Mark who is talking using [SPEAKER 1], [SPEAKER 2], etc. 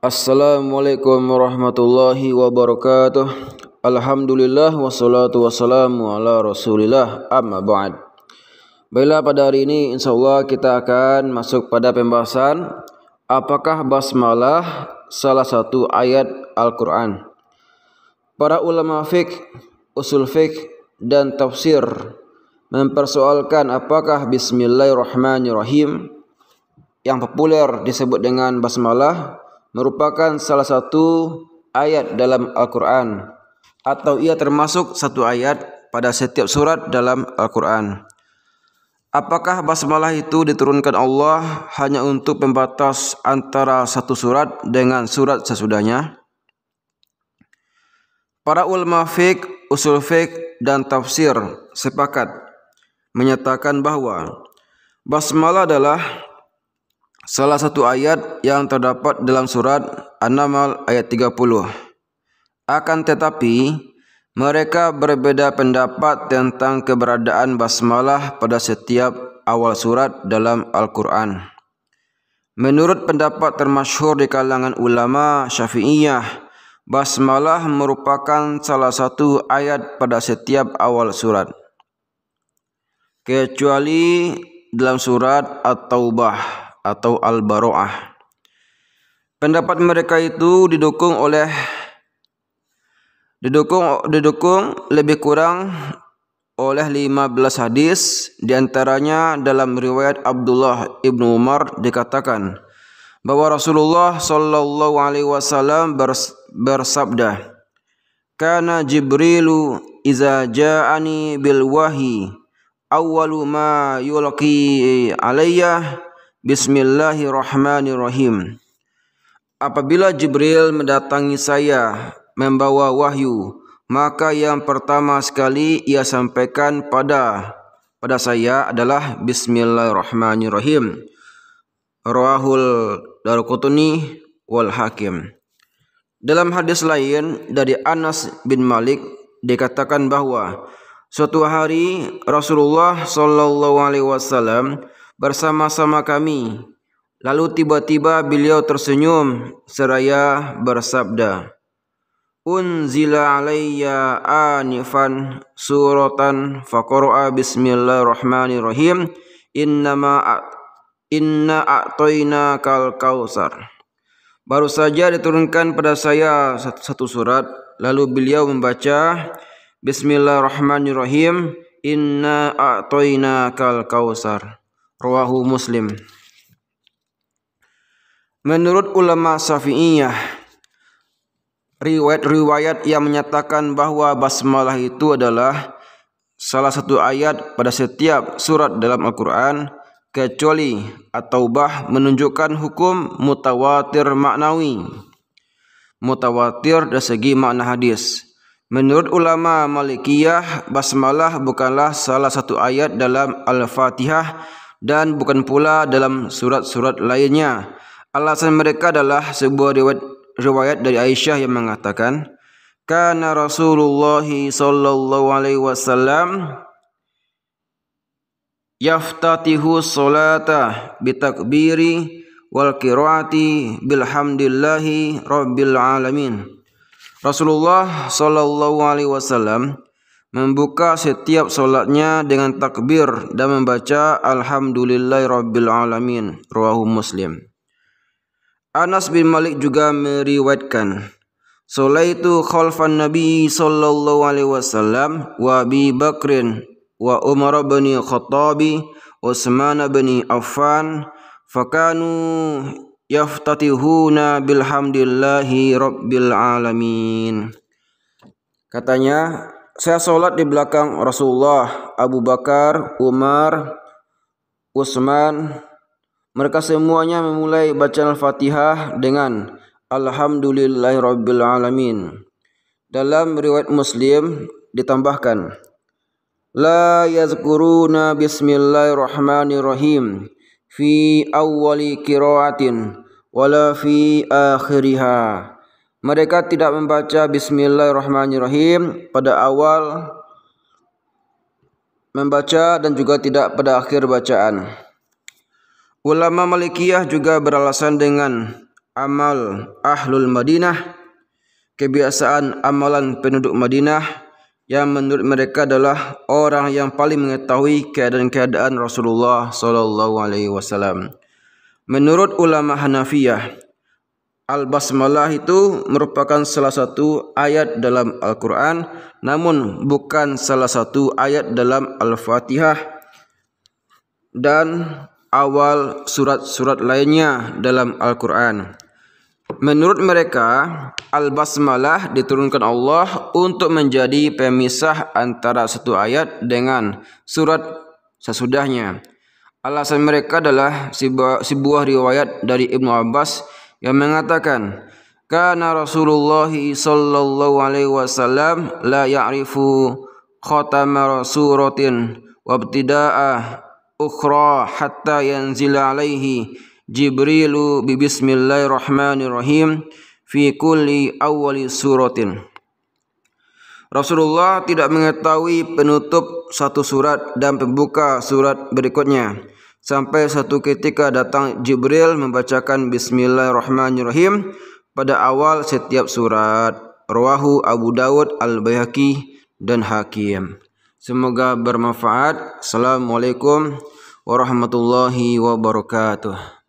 [SPEAKER 1] Assalamualaikum warahmatullahi wabarakatuh Alhamdulillah wassalatu wassalamu ala rasulillah amma ba'd Baiklah pada hari ini insyaAllah kita akan masuk pada pembahasan Apakah basmalah salah satu ayat Al-Quran Para ulama fik, usul fik dan tafsir Mempersoalkan apakah Bismillahirrahmanirrahim Yang populer disebut dengan basmalah merupakan salah satu ayat dalam Al-Quran atau ia termasuk satu ayat pada setiap surat dalam Al-Quran. Apakah basmalah itu diturunkan Allah hanya untuk pembatas antara satu surat dengan surat sesudahnya? Para ulama fiqh, usul fiqh, dan tafsir sepakat menyatakan bahwa basmalah adalah Salah satu ayat yang terdapat dalam surat An-Naml ayat 30. Akan tetapi, mereka berbeda pendapat tentang keberadaan basmalah pada setiap awal surat dalam Al-Quran. Menurut pendapat termasyhur di kalangan ulama Syafi'iyah, basmalah merupakan salah satu ayat pada setiap awal surat. Kecuali dalam surat At-Taubah atau al-baro'ah. Pendapat mereka itu didukung oleh didukung didukung lebih kurang oleh 15 hadis diantaranya dalam riwayat Abdullah ibnu Umar dikatakan bahwa Rasulullah Shallallahu Alaihi Wasallam bersabda, karena Jibrilu iza ja'ani bil wahi awwalu ma yulqi alayya Bismillahirrahmanirrahim. Apabila Jibril mendatangi saya membawa wahyu, maka yang pertama sekali ia sampaikan pada pada saya adalah Bismillahirrahmanirrahim. Rawahul Daruqutni wal Hakim. Dalam hadis lain dari Anas bin Malik dikatakan bahwa suatu hari Rasulullah Shallallahu alaihi wasallam bersama-sama kami. Lalu tiba-tiba beliau tersenyum seraya bersabda, Unzila alayya anifan suratan faqra'a bismillahirrahmanirrahim innama inna a'tayna kal kausar. Baru saja diturunkan pada saya satu surat, lalu beliau membaca Bismillahirrahmanirrahim, inna a'tayna kal kausar. Rawahu Muslim. Menurut ulama Syafi'iyah, riwayat-riwayat yang menyatakan bahwa basmalah itu adalah salah satu ayat pada setiap surat dalam Al-Qur'an kecuali At-Taubah menunjukkan hukum mutawatir maknawi. Mutawatir dari segi makna hadis. Menurut ulama Malikiyah, basmalah bukanlah salah satu ayat dalam Al-Fatihah dan bukan pula dalam surat-surat lainnya. Alasan mereka adalah sebuah riwayat, riwayat dari Aisyah yang mengatakan, "Kana Rasulullah sallallahu alaihi wasallam yaftatihu salata bitakbiri wal qiraati bilhamdillahi rabbil alamin." Rasulullah sallallahu alaihi wasallam membuka setiap solatnya dengan takbir dan membaca alhamdulillahirobbilalamin. alamin rawahu muslim Anas bin Malik juga meriwayatkan Solaitu khalfan Nabi sallallahu alaihi wasallam wa Abi Bakrin wa Umar bin Khattabi Utsman bin Affan fakanu yaftatihuna bilhamdillahi rabbil alamin katanya saya sholat di belakang Rasulullah, Abu Bakar, Umar, Utsman. Mereka semuanya memulai bacaan Al-Fatihah dengan Alhamdulillahirabbil alamin. Dalam riwayat Muslim ditambahkan La yazkuruna bismillahirrahmanirrahim fi awwali qiraatin wala fi akhiriha mereka tidak membaca bismillahirrahmanirrahim pada awal membaca dan juga tidak pada akhir bacaan. Ulama Malikiyah juga beralasan dengan amal ahlul Madinah, kebiasaan amalan penduduk Madinah yang menurut mereka adalah orang yang paling mengetahui keadaan-keadaan Rasulullah sallallahu alaihi wasallam. Menurut ulama Hanafiyah, Al-Basmalah itu merupakan salah satu ayat dalam Al-Quran, namun bukan salah satu ayat dalam Al-Fatihah dan awal surat-surat lainnya dalam Al-Quran. Menurut mereka, Al-Basmalah diturunkan Allah untuk menjadi pemisah antara satu ayat dengan surat sesudahnya. Alasan mereka adalah sebuah riwayat dari Ibnu Abbas yang mengatakan karena Rasulullah sallallahu alaihi wasallam la ya'rifu khatama rasuratin wabtida'a ukhra hatta yanzila alaihi Jibrilu bi bismillahirrahmanirrahim fi kulli awali suratin. Rasulullah tidak mengetahui penutup satu surat dan pembuka surat berikutnya Sampai satu ketika datang Jibril membacakan Bismillahirrahmanirrahim pada awal setiap surat. Rawahu Abu Dawud Al-Bayhaqi dan Hakim. Semoga bermanfaat. Assalamualaikum warahmatullahi wabarakatuh.